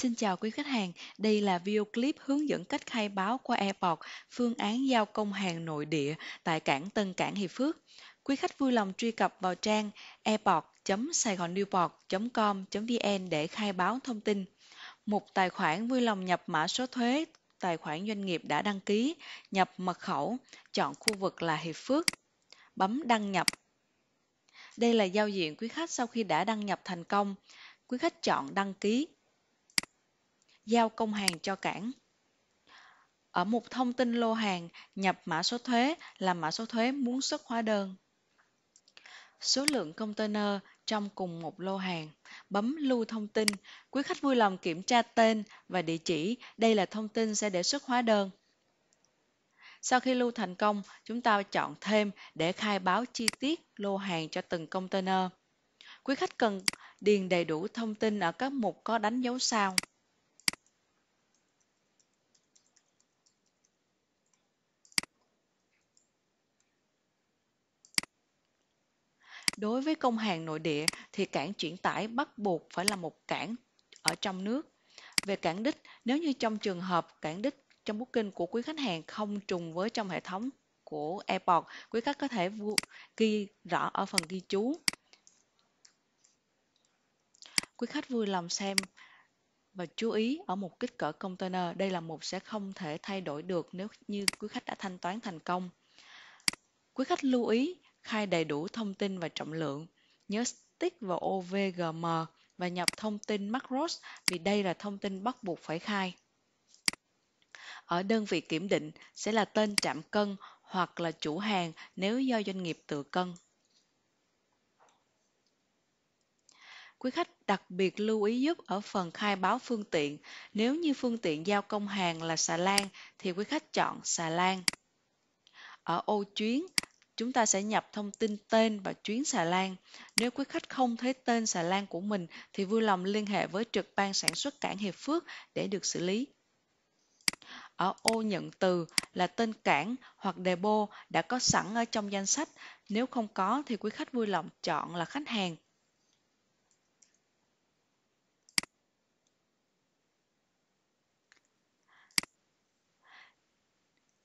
Xin chào quý khách hàng, đây là video clip hướng dẫn cách khai báo qua Airport, phương án giao công hàng nội địa tại cảng Tân Cảng Hiệp Phước. Quý khách vui lòng truy cập vào trang airport.saigonnewarport.com.vn để khai báo thông tin. Một tài khoản vui lòng nhập mã số thuế tài khoản doanh nghiệp đã đăng ký, nhập mật khẩu, chọn khu vực là Hiệp Phước, bấm đăng nhập. Đây là giao diện quý khách sau khi đã đăng nhập thành công. Quý khách chọn đăng ký giao công hàng cho cảng. Ở mục thông tin lô hàng, nhập mã số thuế là mã số thuế muốn xuất hóa đơn. Số lượng container trong cùng một lô hàng. Bấm lưu thông tin. Quý khách vui lòng kiểm tra tên và địa chỉ. Đây là thông tin sẽ để xuất hóa đơn. Sau khi lưu thành công, chúng ta chọn thêm để khai báo chi tiết lô hàng cho từng container. Quý khách cần điền đầy đủ thông tin ở các mục có đánh dấu sao. Đối với công hàng nội địa thì cảng chuyển tải bắt buộc phải là một cảng ở trong nước. Về cảng đích, nếu như trong trường hợp cảng đích trong booking của quý khách hàng không trùng với trong hệ thống của airport, quý khách có thể ghi rõ ở phần ghi chú. Quý khách vui lòng xem và chú ý ở một kích cỡ container, đây là một sẽ không thể thay đổi được nếu như quý khách đã thanh toán thành công. Quý khách lưu ý khai đầy đủ thông tin và trọng lượng. Nhớ stick vào ô VGM và nhập thông tin macros vì đây là thông tin bắt buộc phải khai. Ở đơn vị kiểm định sẽ là tên trạm cân hoặc là chủ hàng nếu do doanh nghiệp tự cân. quý khách đặc biệt lưu ý giúp ở phần khai báo phương tiện. Nếu như phương tiện giao công hàng là xà lan thì quý khách chọn xà lan. Ở ô chuyến chúng ta sẽ nhập thông tin tên và chuyến xà lan. Nếu quý khách không thấy tên xà lan của mình thì vui lòng liên hệ với trực ban sản xuất cảng Hiệp Phước để được xử lý. Ở ô nhận từ là tên cảng hoặc bô đã có sẵn ở trong danh sách, nếu không có thì quý khách vui lòng chọn là khách hàng.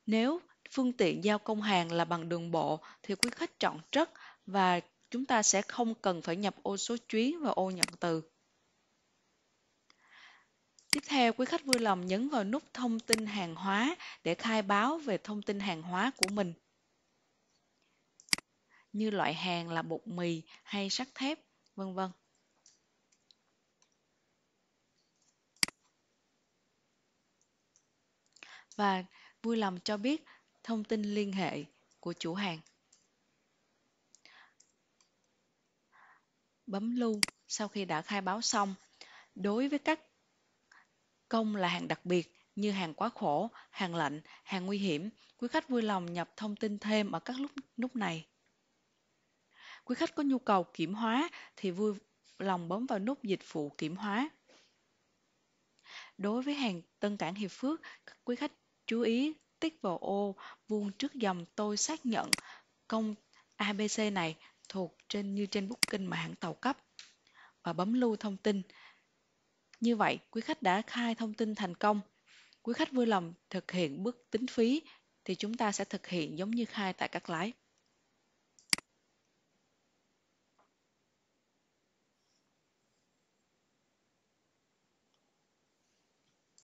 Nếu phương tiện giao công hàng là bằng đường bộ thì quý khách chọn rất và chúng ta sẽ không cần phải nhập ô số chuyến và ô nhận từ. Tiếp theo, quý khách vui lòng nhấn vào nút thông tin hàng hóa để khai báo về thông tin hàng hóa của mình. Như loại hàng là bột mì hay sắt thép, vân vân. Và vui lòng cho biết thông tin liên hệ của chủ hàng. Bấm lưu sau khi đã khai báo xong. Đối với các công là hàng đặc biệt như hàng quá khổ, hàng lạnh, hàng nguy hiểm, quý khách vui lòng nhập thông tin thêm ở các lúc nút này. Quý khách có nhu cầu kiểm hóa thì vui lòng bấm vào nút dịch vụ kiểm hóa. Đối với hàng Tân Cảng Hiệp Phước, quý khách chú ý tích vào ô vuông trước dòng tôi xác nhận công ABC này thuộc trên như trên bút kinh mà hãng tàu cấp và bấm lưu thông tin. Như vậy, quý khách đã khai thông tin thành công. Quý khách vui lòng thực hiện bước tính phí thì chúng ta sẽ thực hiện giống như khai tại các lái.